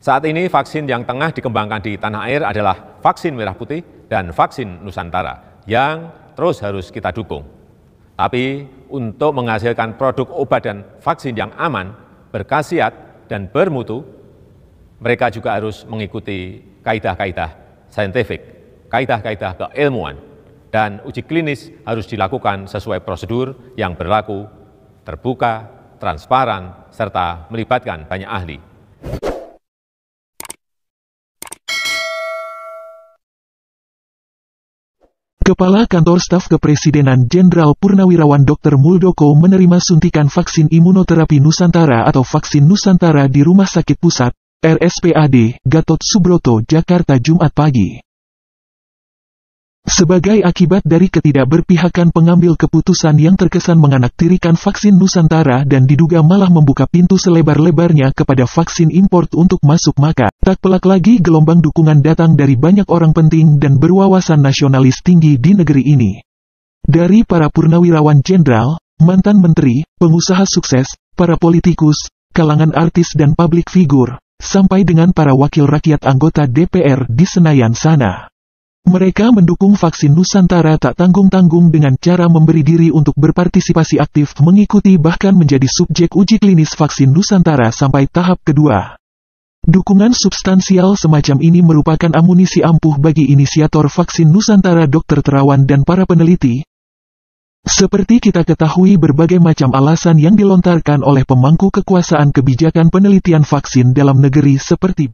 Saat ini vaksin yang tengah dikembangkan di tanah air adalah vaksin merah putih dan vaksin Nusantara yang terus harus kita dukung. Tapi untuk menghasilkan produk obat dan vaksin yang aman, berkhasiat, dan bermutu, mereka juga harus mengikuti kaidah-kaidah saintifik, kaidah-kaidah keilmuan, dan uji klinis harus dilakukan sesuai prosedur yang berlaku, terbuka, transparan, serta melibatkan banyak ahli. Kepala Kantor Staf Kepresidenan Jenderal Purnawirawan Dr. Muldoko menerima suntikan vaksin imunoterapi Nusantara atau vaksin Nusantara di Rumah Sakit Pusat, RSPAD, Gatot Subroto, Jakarta Jumat pagi. Sebagai akibat dari ketidakberpihakan pengambil keputusan yang terkesan menganaktirikan vaksin Nusantara dan diduga malah membuka pintu selebar-lebarnya kepada vaksin impor untuk masuk maka, tak pelak lagi gelombang dukungan datang dari banyak orang penting dan berwawasan nasionalis tinggi di negeri ini. Dari para purnawirawan jenderal, mantan menteri, pengusaha sukses, para politikus, kalangan artis dan publik figur, sampai dengan para wakil rakyat anggota DPR di Senayan sana. Mereka mendukung vaksin Nusantara tak tanggung-tanggung dengan cara memberi diri untuk berpartisipasi aktif mengikuti bahkan menjadi subjek uji klinis vaksin Nusantara sampai tahap kedua. Dukungan substansial semacam ini merupakan amunisi ampuh bagi inisiator vaksin Nusantara Dr. Terawan dan para peneliti. Seperti kita ketahui berbagai macam alasan yang dilontarkan oleh pemangku kekuasaan kebijakan penelitian vaksin dalam negeri seperti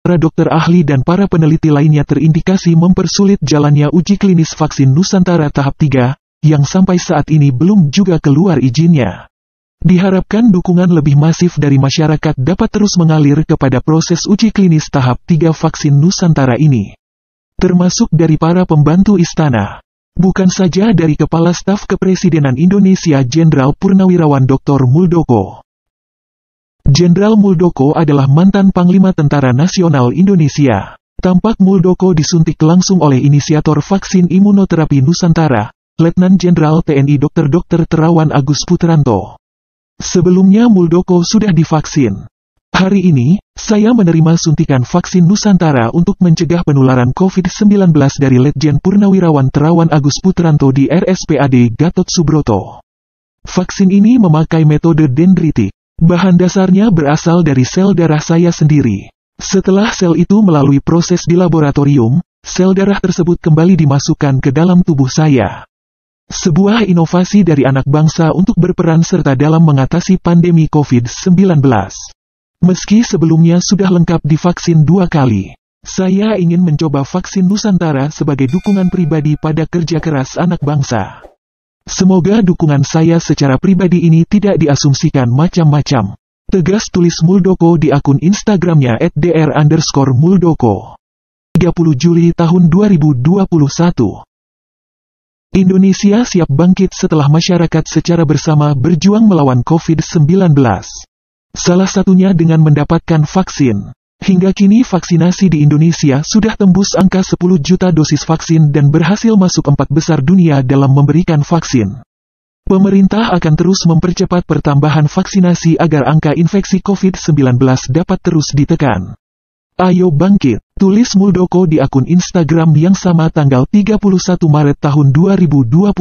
para dokter ahli dan para peneliti lainnya terindikasi mempersulit jalannya uji klinis vaksin Nusantara tahap 3, yang sampai saat ini belum juga keluar izinnya. Diharapkan dukungan lebih masif dari masyarakat dapat terus mengalir kepada proses uji klinis tahap 3 vaksin Nusantara ini. Termasuk dari para pembantu istana. Bukan saja dari Kepala Staf Kepresidenan Indonesia Jenderal Purnawirawan Dr. Muldoko. Jenderal Muldoko adalah mantan Panglima Tentara Nasional Indonesia. Tampak Muldoko disuntik langsung oleh inisiator vaksin imunoterapi Nusantara, Letnan Jenderal TNI Dr. Dr. Terawan Agus Putranto. Sebelumnya Muldoko sudah divaksin. Hari ini, saya menerima suntikan vaksin Nusantara untuk mencegah penularan COVID-19 dari Letjen Purnawirawan Terawan Agus Putranto di RSPAD Gatot Subroto. Vaksin ini memakai metode dendritik. Bahan dasarnya berasal dari sel darah saya sendiri. Setelah sel itu melalui proses di laboratorium, sel darah tersebut kembali dimasukkan ke dalam tubuh saya. Sebuah inovasi dari anak bangsa untuk berperan serta dalam mengatasi pandemi COVID-19. Meski sebelumnya sudah lengkap divaksin dua kali, saya ingin mencoba vaksin Nusantara sebagai dukungan pribadi pada kerja keras anak bangsa. Semoga dukungan saya secara pribadi ini tidak diasumsikan macam-macam. Tegas tulis Muldoko di akun Instagramnya at dr underscore Muldoko. 30 Juli tahun 2021 Indonesia siap bangkit setelah masyarakat secara bersama berjuang melawan COVID-19. Salah satunya dengan mendapatkan vaksin. Hingga kini vaksinasi di Indonesia sudah tembus angka 10 juta dosis vaksin dan berhasil masuk empat besar dunia dalam memberikan vaksin. Pemerintah akan terus mempercepat pertambahan vaksinasi agar angka infeksi COVID-19 dapat terus ditekan. Ayo bangkit, tulis Muldoko di akun Instagram yang sama tanggal 31 Maret tahun 2021.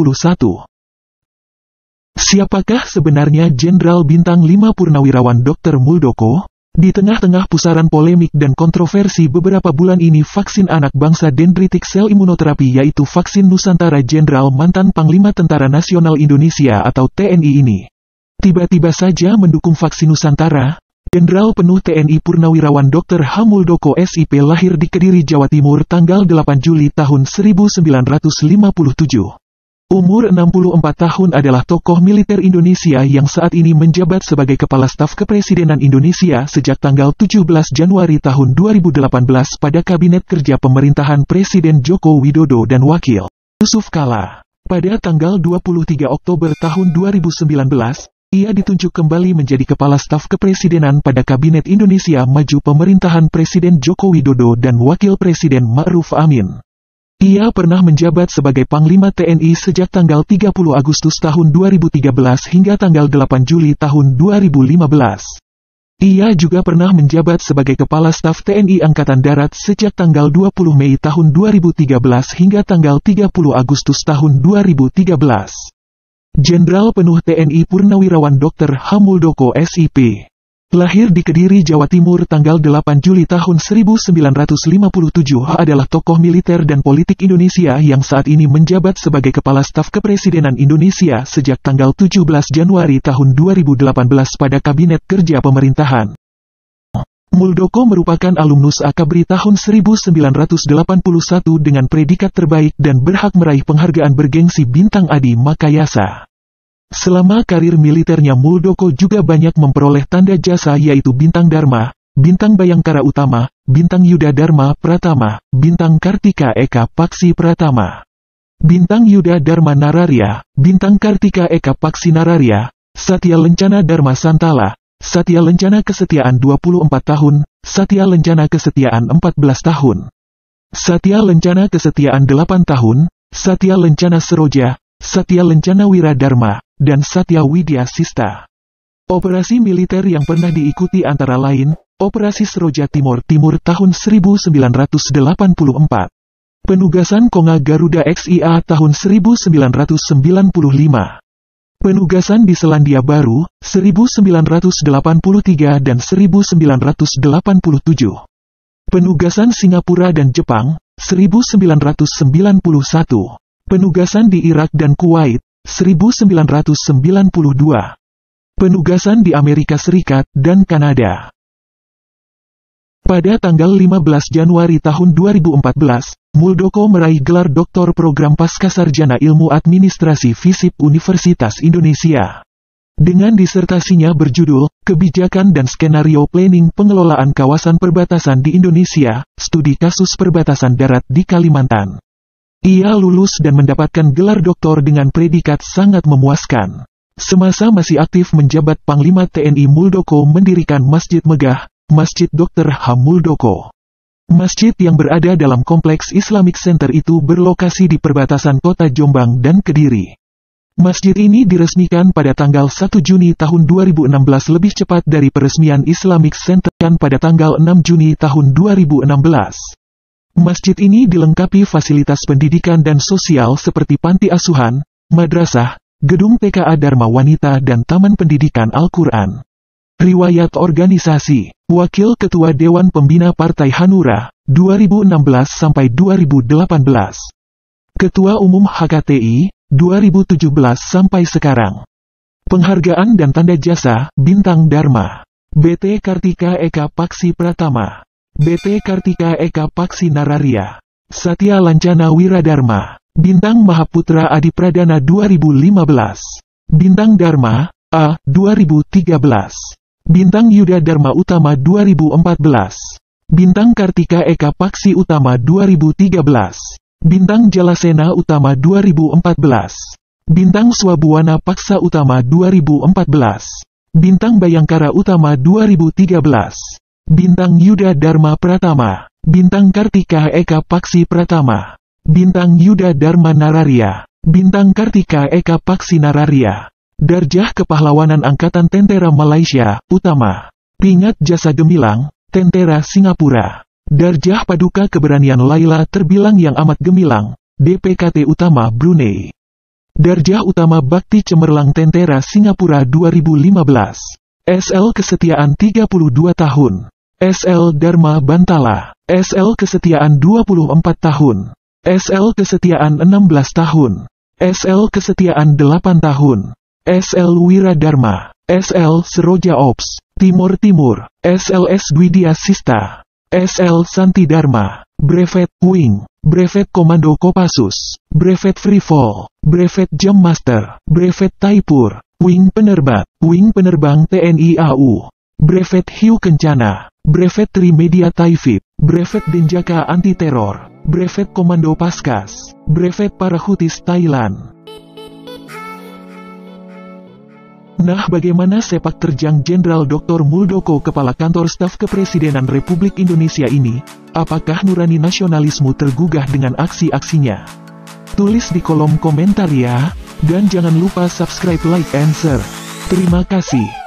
Siapakah sebenarnya Jenderal Bintang 5 Purnawirawan Dr. Muldoko? Di tengah-tengah pusaran polemik dan kontroversi beberapa bulan ini vaksin anak bangsa dendritik sel imunoterapi yaitu vaksin Nusantara Jenderal mantan Panglima Tentara Nasional Indonesia atau TNI ini. Tiba-tiba saja mendukung vaksin Nusantara, Jenderal penuh TNI Purnawirawan Dr. Hamuldoko SIP lahir di Kediri Jawa Timur tanggal 8 Juli tahun 1957. Umur 64 tahun adalah tokoh militer Indonesia yang saat ini menjabat sebagai Kepala Staf Kepresidenan Indonesia sejak tanggal 17 Januari tahun 2018 pada Kabinet Kerja Pemerintahan Presiden Joko Widodo dan Wakil Yusuf Kala. Pada tanggal 23 Oktober tahun 2019, ia ditunjuk kembali menjadi Kepala Staf Kepresidenan pada Kabinet Indonesia Maju Pemerintahan Presiden Joko Widodo dan Wakil Presiden Ma'ruf Amin. Ia pernah menjabat sebagai Panglima TNI sejak tanggal 30 Agustus tahun 2013 hingga tanggal 8 Juli tahun 2015. Ia juga pernah menjabat sebagai Kepala Staf TNI Angkatan Darat sejak tanggal 20 Mei tahun 2013 hingga tanggal 30 Agustus tahun 2013. Jenderal penuh TNI Purnawirawan Dr. Hamuldoko SIP Lahir di Kediri, Jawa Timur tanggal 8 Juli tahun 1957 adalah tokoh militer dan politik Indonesia yang saat ini menjabat sebagai Kepala Staf Kepresidenan Indonesia sejak tanggal 17 Januari tahun 2018 pada Kabinet Kerja Pemerintahan. Muldoko merupakan alumnus Akabri tahun 1981 dengan predikat terbaik dan berhak meraih penghargaan bergengsi Bintang Adi Makayasa. Selama karir militernya Muldoko juga banyak memperoleh tanda jasa yaitu Bintang Dharma, Bintang Bayangkara Utama, Bintang Yuda Dharma Pratama, Bintang Kartika Eka Paksi Pratama. Bintang Yuda Dharma Nararya, Bintang Kartika Eka Paksi Nararya, Satya Lencana Dharma Santala, Satya Lencana Kesetiaan 24 tahun, Satya Lencana Kesetiaan 14 tahun. Satya Lencana Kesetiaan 8 tahun, Satya Lencana Seroja, Satya Lencana Wiradharma, dan Satya Widya Sista. Operasi militer yang pernah diikuti antara lain, Operasi Seroja Timur Timur tahun 1984, penugasan Konga Garuda XIA tahun 1995, penugasan di Selandia Baru, 1983 dan 1987, penugasan Singapura dan Jepang, 1991, penugasan di Irak dan Kuwait, 1992. Penugasan di Amerika Serikat dan Kanada. Pada tanggal 15 Januari tahun 2014, Muldoko meraih gelar Doktor Program Pascasarjana Ilmu Administrasi FISIP Universitas Indonesia. Dengan disertasinya berjudul, Kebijakan dan Skenario Planning Pengelolaan Kawasan Perbatasan di Indonesia, Studi Kasus Perbatasan Darat di Kalimantan. Ia lulus dan mendapatkan gelar doktor dengan predikat sangat memuaskan. Semasa masih aktif menjabat Panglima TNI Muldoko mendirikan Masjid Megah, Masjid Dr. H. Muldoko. Masjid yang berada dalam kompleks Islamic Center itu berlokasi di perbatasan kota Jombang dan Kediri. Masjid ini diresmikan pada tanggal 1 Juni tahun 2016 lebih cepat dari peresmian Islamic Center dan pada tanggal 6 Juni tahun 2016. Masjid ini dilengkapi fasilitas pendidikan dan sosial seperti panti asuhan, madrasah, gedung TKA Dharma Wanita dan Taman Pendidikan Al-Quran. Riwayat Organisasi Wakil Ketua Dewan Pembina Partai Hanura, 2016-2018 Ketua Umum HKTI, 2017 sampai sekarang Penghargaan dan Tanda Jasa, Bintang Dharma BT Kartika Eka Paksi Pratama BT Kartika Eka Paksi Nararia. Satya Lancana Wiradharma. Bintang Mahaputra Adi Pradana 2015. Bintang Dharma, A, 2013. Bintang Yuda Dharma Utama 2014. Bintang Kartika Eka Paksi Utama 2013. Bintang Jalasena Utama 2014. Bintang Swabuana Paksa Utama 2014. Bintang Bayangkara Utama 2013. Bintang Yuda Dharma Pratama, Bintang Kartika Eka Paksi Pratama, Bintang Yuda Dharma Nararia, Bintang Kartika Eka Paksi Nararia, Darjah Kepahlawanan Angkatan Tentera Malaysia, Utama, Pingat Jasa Gemilang, Tentera Singapura, Darjah Paduka Keberanian Laila terbilang yang amat gemilang, DPKT Utama Brunei. Darjah Utama Bakti Cemerlang Tentera Singapura 2015. SL Kesetiaan 32 tahun. SL Dharma Bantala, SL Kesetiaan 24 tahun, SL Kesetiaan 16 tahun, SL Kesetiaan 8 tahun, SL Wiradharma, SL Seroja Ops, Timur Timur, SLS Dwidia Sista, SL Santi Dharma, Brevet Wing, Brevet Komando Kopassus, Brevet Freefall, Brevet Jam Master, Brevet Taipur, Wing Penerbat, Wing Penerbang TNI AU, Brevet Hiu Kencana, Brevet Trimedia Taifib, Brevet Denjaka Anti-Teror, Brevet Komando Paskas, Brevet Parahutis Thailand. Nah bagaimana sepak terjang Jenderal Dr. Muldoko Kepala Kantor Staf Kepresidenan Republik Indonesia ini? Apakah nurani nasionalisme tergugah dengan aksi-aksinya? Tulis di kolom komentar ya, dan jangan lupa subscribe, like, and share. Terima kasih.